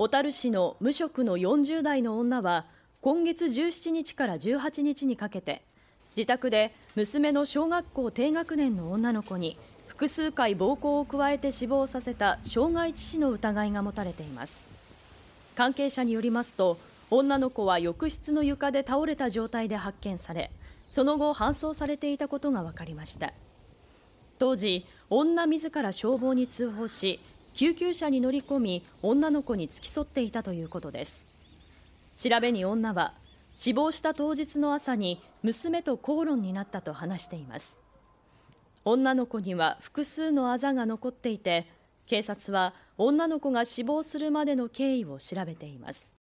小樽市の無職の40代の女は今月17日から18日にかけて自宅で娘の小学校低学年の女の子に複数回暴行を加えて死亡させた傷害致死の疑いが持たれています関係者によりますと女の子は浴室の床で倒れた状態で発見されその後搬送されていたことが分かりました当時女自ら消防に通報し救急車に乗り込み女の子に付き添っていたということです調べに女は死亡した当日の朝に娘と口論になったと話しています女の子には複数のあざが残っていて警察は女の子が死亡するまでの経緯を調べています